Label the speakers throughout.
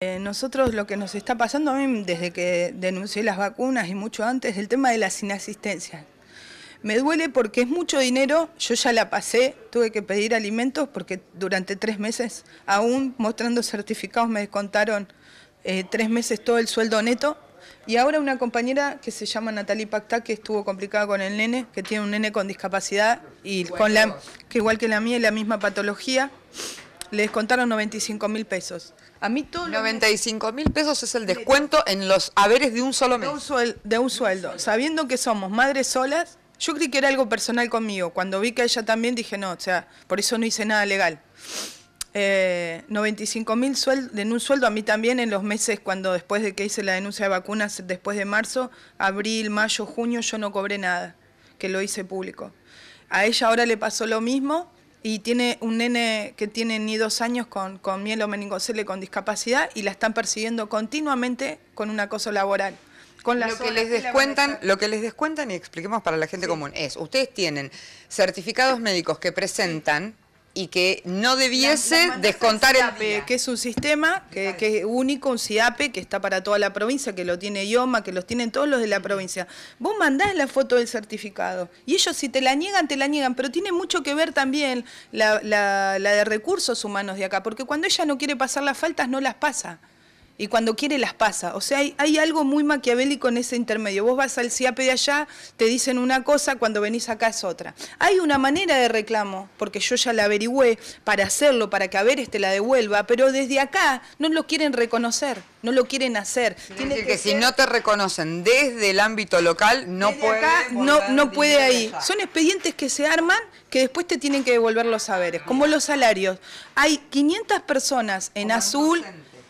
Speaker 1: Eh, nosotros lo que nos está pasando a mí desde que denuncié las vacunas y mucho antes, el tema de las inasistencias. Me duele porque es mucho dinero, yo ya la pasé, tuve que pedir alimentos porque durante tres meses, aún mostrando certificados, me descontaron eh, tres meses todo el sueldo neto. Y ahora una compañera que se llama Natalie Pacta, que estuvo complicada con el nene, que tiene un nene con discapacidad y con la, que igual que la mía, es la misma patología, le descontaron 95 mil pesos mí 95 mil pesos es el descuento en los haberes de un solo mes. De un, sueldo, Sabiendo que somos madres solas, yo creí que era algo personal conmigo. Cuando vi que ella también dije, no, o sea, por eso no hice nada legal. Eh, 95 mil en un sueldo, a mí también en los meses cuando después de que hice la denuncia de vacunas, después de marzo, abril, mayo, junio, yo no cobré nada, que lo hice público. A ella ahora le pasó lo mismo y tiene un nene que tiene ni dos años con, con meningocele con discapacidad y la están persiguiendo continuamente con un acoso laboral. Con lo que les descuentan, lo que les descuentan y expliquemos para la gente común es, ustedes tienen certificados médicos que presentan y que no debiese descontar el el que es un sistema que, es único, un CIAPE, que está para toda la provincia, que lo tiene IOMA, que los tienen todos los de la provincia. Vos mandás la foto del certificado y ellos si te la niegan, te la niegan, pero tiene mucho que ver también la de recursos humanos de acá, porque cuando ella no quiere pasar las faltas, no las pasa y cuando quiere las pasa. O sea, hay, algo muy maquiavélico en ese intermedio. Vos vas al CIAPE de allá, te dicen una cosa, cuando venís acá es otra. Hay una manera de reclamo, porque yo ya la averigüé para hacerlo, para que a veres te la devuelva, pero desde acá no lo quieren reconocer, no lo quieren hacer. Tiene que, si no te reconocen desde el ámbito local, no puede. Acá, no, no puede ahí. Son expedientes que se arman que después te tienen que devolver los saberes, como los salarios. Hay 500 personas en azul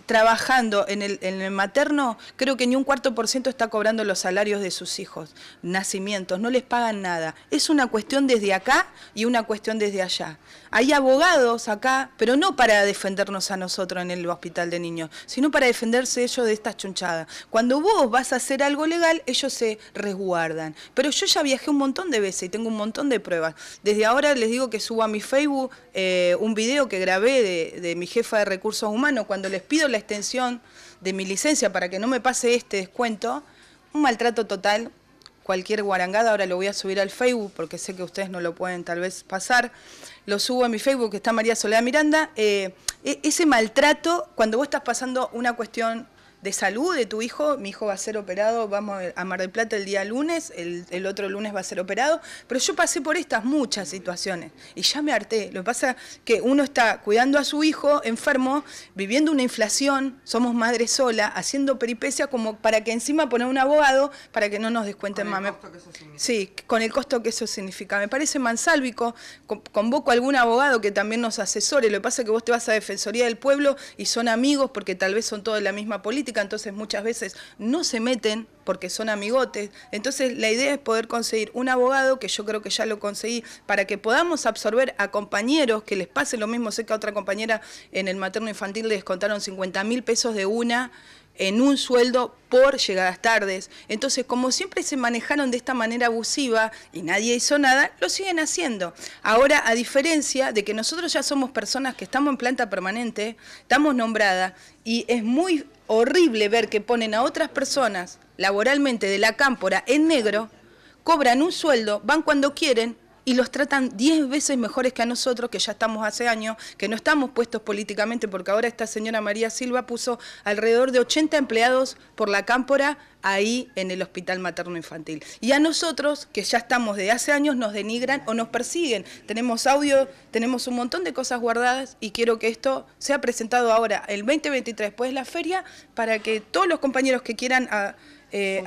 Speaker 1: trabajando en el, materno, creo que ni un cuarto por ciento está cobrando los salarios de sus hijos, nacimientos, no les pagan nada. Es una cuestión desde acá y una cuestión desde allá. Hay abogados acá, pero no para defendernos a nosotros en el hospital de niños, sino para defenderse ellos de estas chunchadas. Cuando vos vas a hacer algo legal, ellos se resguardan. Pero yo ya viajé un montón de veces y tengo un montón de pruebas. Desde ahora les digo que subo a mi Facebook eh, un video que grabé de, de mi jefa de recursos humanos cuando les pido la extensión de mi licencia para que no me pase este descuento, un maltrato total, cualquier guarangada, ahora lo voy a subir al Facebook porque sé que ustedes no lo pueden tal vez pasar, lo subo a mi Facebook, que está María Soledad Miranda, eh, e-, ese maltrato cuando vos estás pasando una cuestión de salud de tu hijo, mi hijo va a ser operado, vamos a Mar del Plata el día lunes, el, otro lunes va a ser operado, pero yo pasé por estas muchas situaciones y ya me harté. Lo que pasa que uno está cuidando a su hijo enfermo, viviendo una inflación, somos madres sola, haciendo peripecia como para que encima poner un abogado para que no nos descuenten más. Sí, con el costo que eso significa. Me parece mansálvico, convoco a algún abogado que también nos asesore. Lo que pasa que vos te vas a Defensoría del Pueblo y son amigos porque tal vez son todos de la misma política entonces muchas veces no se meten porque son amigotes. Entonces la idea es poder conseguir un abogado, que yo creo que ya lo conseguí, para que podamos absorber a compañeros que les pase lo mismo. Sé que a otra compañera en el materno infantil les contaron 50 mil pesos de una en un sueldo por llegadas tardes. Entonces, como siempre se manejaron de esta manera abusiva y nadie hizo nada, lo siguen haciendo. Ahora, a diferencia de que nosotros ya somos personas que estamos en planta permanente, estamos nombradas, y es muy horrible ver que ponen a otras personas laboralmente de la cámpora en negro, cobran un sueldo, van cuando quieren, y los tratan 10 veces mejores que a nosotros, que ya estamos hace años, que no estamos puestos políticamente, porque ahora esta señora María Silva puso alrededor de 80 empleados por la cámpora ahí en el hospital materno infantil. Y a nosotros, que ya estamos de hace años, nos denigran o nos persiguen. Tenemos audio, tenemos un montón de cosas guardadas y quiero que esto sea presentado ahora, el 2023, después de la feria, para que todos los compañeros que quieran... Ah, eh,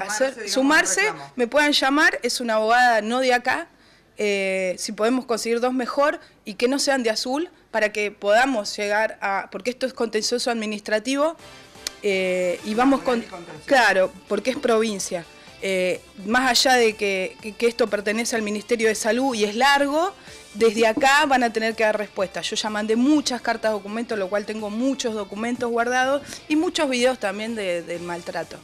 Speaker 1: sumarse me puedan llamar, es una abogada no de acá, eh, si podemos conseguir dos mejor y que no sean de azul para que podamos llegar a, porque esto es contencioso administrativo eh, y vamos con, claro, porque es provincia. Eh, más allá de que, esto pertenece al Ministerio de Salud y es largo, desde acá van a tener que dar respuesta. Yo ya mandé muchas cartas documentos, lo cual tengo muchos documentos guardados y muchos videos también de, del maltrato.